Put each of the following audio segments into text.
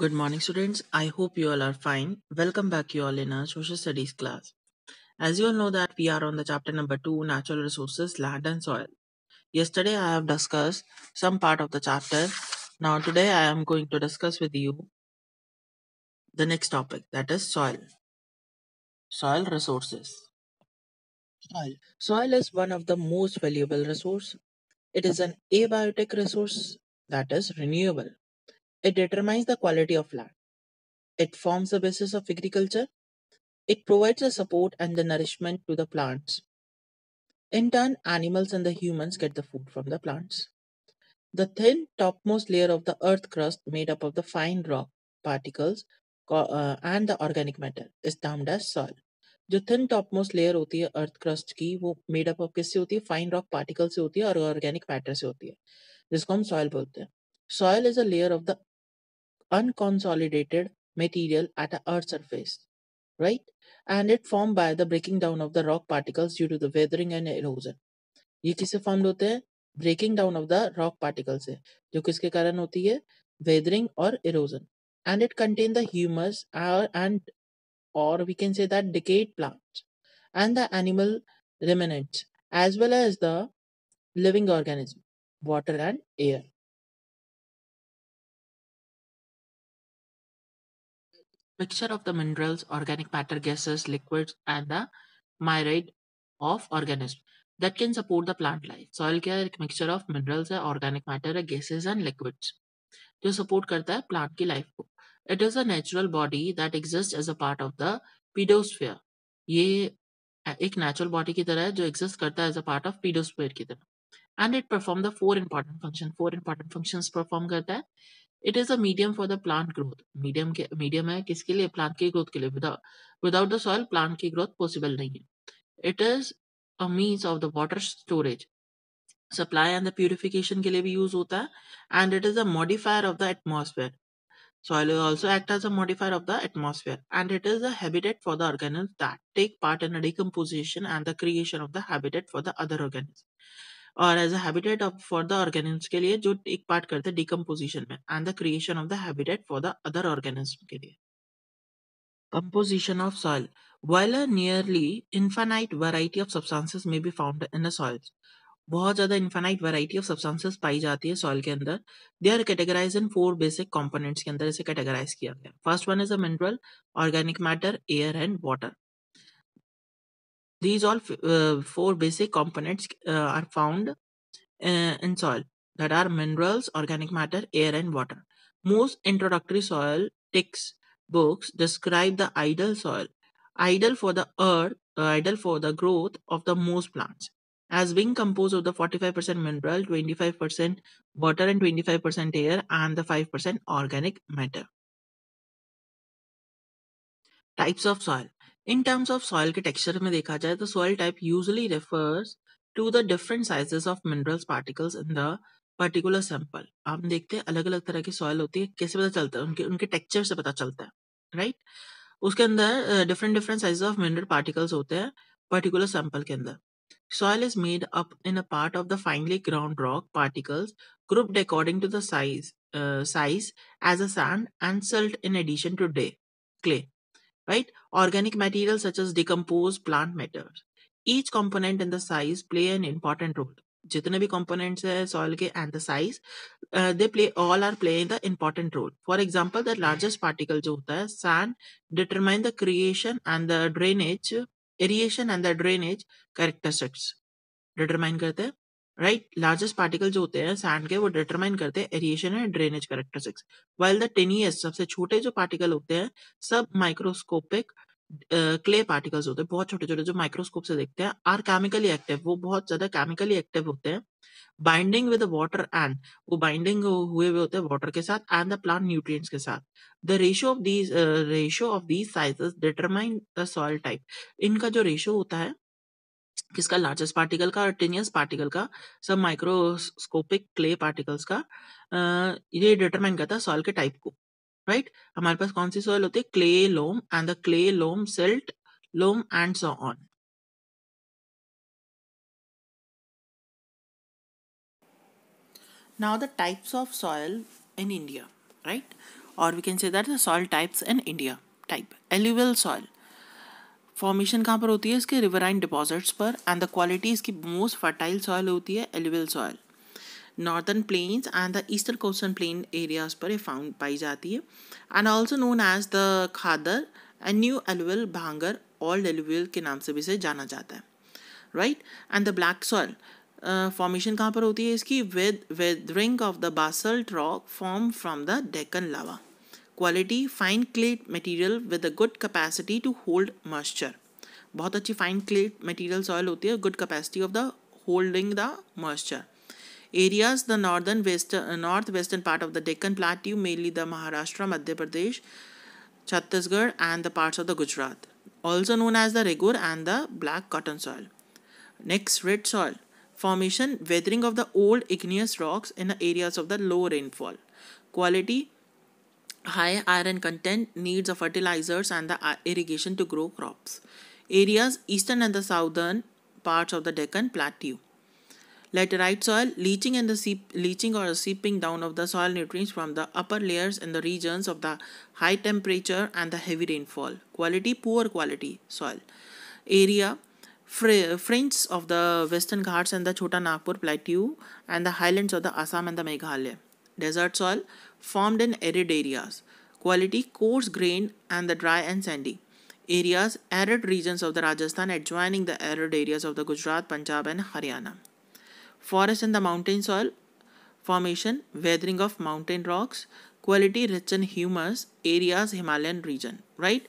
Good morning students. I hope you all are fine. Welcome back you all in our social studies class. As you all know that we are on the chapter number 2 natural resources land and soil. Yesterday I have discussed some part of the chapter. Now today I am going to discuss with you the next topic that is soil. Soil resources. Soil. Soil is one of the most valuable resource. It is an abiotic resource that is renewable it determines the quality of land. It forms the basis of agriculture. It provides the support and the nourishment to the plants. In turn, animals and the humans get the food from the plants. The thin topmost layer of the earth crust made up of the fine rock particles uh, and the organic matter is termed as soil. जो thin topmost layer होती है earth crust की वो made up of किससे होती है fine rock particle से होती है और ऑर्गेनिक मैटर से होती है जिसको हम सॉयल बोलते हैं soil is a layer of the unconsolidated material at the Earth's surface, right? And it formed by the breaking down of the rock particles due to the weathering and erosion. ये formed formed होते हैं Breaking down of the rock particles से जो किसके कारण होती है weathering और erosion and it contain the humus and, or we can say that decayed plants and the animal remnants as well as the living organism water and air mixture of the minerals, organic matter, gases, liquids, and the myriad of organisms that can support the plant life. Soil क्या है? एक mixture of minerals hai organic matter hai gases and liquids jo support karta hai plant ki life ko It is a natural body that exists as a part of the pedosphere. ye ek natural body ki tarah hai jo exist karta hai as a part of pedosphere ki tarah And it perform the four important function. Four important functions perform karta hai it is a medium for the plant growth medium medium hai kiske liye plant ki growth without, without the soil plant ki growth possible nahi it is a means of the water storage supply and the purification ke liye use and it is a modifier of the atmosphere soil also act as a modifier of the atmosphere and it is a habitat for the organisms that take part in the decomposition and the creation of the habitat for the other organisms और as a habitat for the organisms के लिए जो एक part करते हैं decomposition में and the creation of the habitat for the other organism के लिए composition of soil while nearly nearly variety of substances substances be found in soils बहुत ज़्यादा इन्फानाइट वराइटी ऑफ सब्सटेंसेस पाई जाती है सॉइल के अंदर they are categorize in four basic components के अंदर इसे कैटेगराइज किया गया first one is a mineral organic matter air and water These all uh, four basic components uh, are found uh, in soil that are minerals, organic matter, air, and water. Most introductory soil texts books describe the ideal soil, ideal for the earth, ideal for the growth of the most plants, as being composed of the 45% mineral, 25% water, and 25% air, and the 5% organic matter. Types of soil in terms of soil के texture में देखा जाए तो soil type usually refers to the different sizes of minerals particles in the particular sample आप देखते हैं अलग अलग तरह की सॉइल होती है कैसे पता चलता है उनके उनके टेक्सचर से पता चलता है राइट right? उसके अंदर different different sizes of mineral particles होते हैं पर्टिकुलर सैंपल के अंदर soil is made up in a part of the finally ground rock particles grouped according to the size size as a sand and and in addition to the clay right? Organic materials such as decomposed plant matter. Each component and the size play an important role. जितने भी components hai soil ke and the size, uh, they play all are playing the important role. For example, the largest particle jo hota hai sand determine the creation and the drainage, aeration and the drainage characteristics. Determine करते hai. Right largest particle जो होते हैं sand के वो determine करते हैं aeration and drainage characteristics while the tiniest सबसे छोटे जो पार्टिकल होते हैं सब माइक्रोस्कोपिक क्ले पार्टिकल्स होते हैं बहुत छोटे छोटे जो माइक्रोस्कोप से देखते हैं आर केमिकली एक्टिव वो बहुत ज्यादा केमिकली एक्टिव होते हैं बाइंडिंग विद वाटर एंड वो बाइंडिंग हुए हुए होते हैं वाटर के साथ एंड द प्लांट न्यूट्रिएंट्स के साथ the ratio of these ratio of these sizes determine the soil type इनका जो रेशियो होता है किसका लार्जेस्ट पार्टिकल का और टेनियस पार्टिकल का सब माइक्रोस्कोपिक क्ले पार्टिकल्स का ये डिटरमाइन करता है सॉइल के टाइप को राइट right? हमारे पास कौन सी सॉइल होती है clay loam and the clay loam silt loam and so on now the types of soil in India right और we can say that the soil types in India type alluvial soil formation कहाँ पर होती है इसके riverine deposits पर and the quality इसकी most fertile soil होती है alluvial soil northern plains and the eastern coastal plain areas पर ये फाउंड पाई जाती है and also known as the khadar and new alluvial bhangar old alluvial के नाम से भी इसे जाना जाता है right and the black soil formation कहाँ पर होती है इसकी with weathering of the basalt rock form from the Deccan lava quality fine clay material with a good capacity to hold moisture बहुत अच्छी फाइन क्ले मटेरियल सॉयल होती है good capacity of the holding the moisture areas the northern western uh, northwestern part of the deccan plateau mainly the maharashtra madhya pradesh chhattisgarh and the parts of the gujarat also known as the regur and the black cotton soil next red soil formation weathering of the old igneous rocks in the areas of the low rainfall quality high iron content needs of fertilizers and the uh, irrigation to grow crops. Areas eastern and the southern parts of the Deccan Plateau. Laterite soil leaching and the seep, leaching or seeping down of the soil nutrients from the upper layers in the regions of the high temperature and the heavy rainfall. Quality poor quality soil. Area fringe of the Western Ghats and the Chota Nagpur Plateau and the highlands of the Assam and the Meghalaya. Desert soil formed in arid areas. Quality coarse grain and the dry and sandy areas, arid regions of the Rajasthan adjoining the arid areas of the Gujarat, Punjab and Haryana. Forest and the mountain soil formation, weathering of mountain rocks, quality rich in humus, areas Himalayan region, right?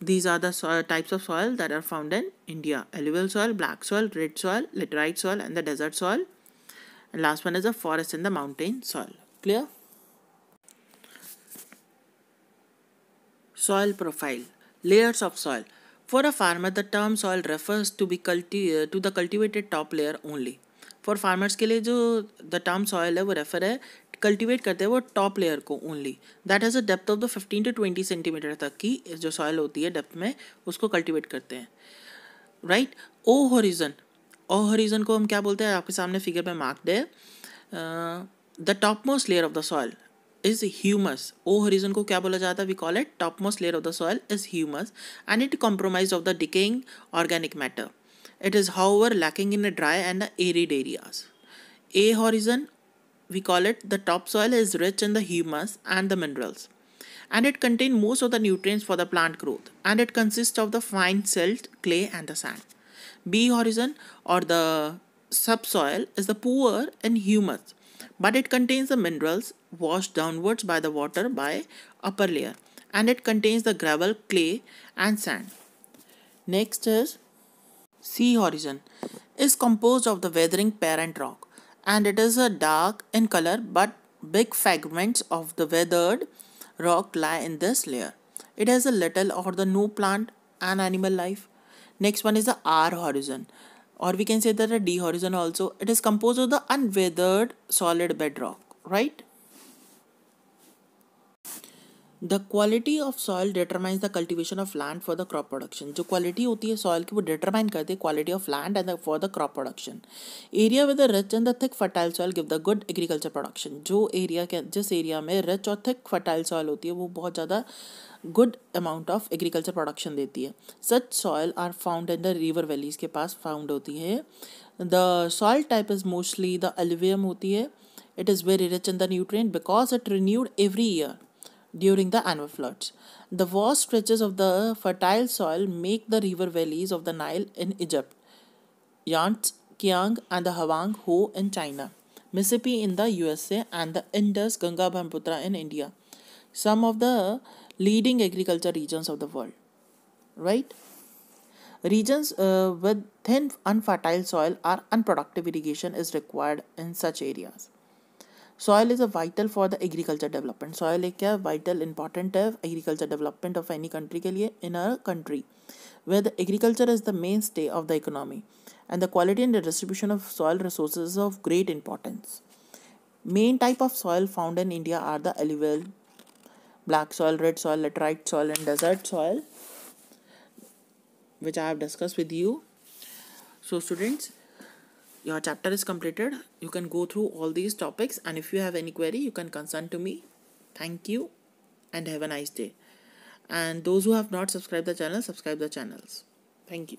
These are the soil, types of soil that are found in India. Alluvial soil, black soil, red soil, laterite soil and the desert soil. And last one is the forest in the mountain soil. Clear? Soil profile Layers of soil For a farmer, the term soil refers to be culti- uh, to the cultivated top layer only. For farmers के लिए जो the term soil है वो refer है cultivate करते हैं वो top layer को only that has a depth of the fifteen to twenty centimetre तक की जो सॉयल होती है डेप्थ में उसको कल्टिवेट करते हैं right O horizon O horizon को हम क्या बोलते हैं आपके सामने फिगर में मार्क्ड है the top most layer of the soil is humus. O horizon को क्या बोला जाता We call it topmost layer of the soil is humus and it comprised of the decaying organic matter. It is however lacking in the dry and arid areas. A horizon we call it the topsoil is rich in the humus and the minerals and it contains most of the nutrients for the plant growth and it consists of the fine silt clay and the sand b horizon or the subsoil is the poor in humus but it contains the minerals washed downwards by the water by upper layer and it contains the gravel, clay and sand. Next is sea horizon is composed of the weathering parent rock and it is a dark in color but big fragments of the weathered rock lie in this layer. It has a little or the no plant and animal life. Next one is the R horizon or we can say that a D horizon also. It is composed of the unweathered solid bedrock, right? The quality of soil determines the cultivation of land for the crop production जो quality होती है soil की वो determine करती है quality of land and for the crop production area with the rich and the thick fertile soil give the good agriculture production जो area के जिस एरिया में रिच और थिक फर्टाइल सॉइल होती है वो बहुत ज़्यादा good amount of agriculture production देती है such soil are found in the river valleys के पास फाउंड होती है the soil type is mostly the alluvium होती है it is very rich in the nutrient because it renewed every year during the annual floods. The vast stretches of the fertile soil make the river valleys of the Nile in Egypt, Yangtze, Kiang, and the Hwang Ho in China, Mississippi in the USA, and the Indus, Ganga, Brahmaputra in India. Some of the leading agriculture regions of the world. Right? Regions uh, with thin, unfertile soil or unproductive irrigation is required in such areas soil is a vital for the agriculture development. Soil is a vital, important of agriculture development of any country. के लिए इन अ where the agriculture is the mainstay of the economy and the quality and the distribution of soil resources is of great importance main type of soil found in india are the alluvial black soil red soil laterite soil and desert soil which i have discussed with you so students your chapter is completed you can go through all these topics and if you have any query you can consult to me thank you and have a nice day and those who have not subscribed the channel subscribe the channels thank you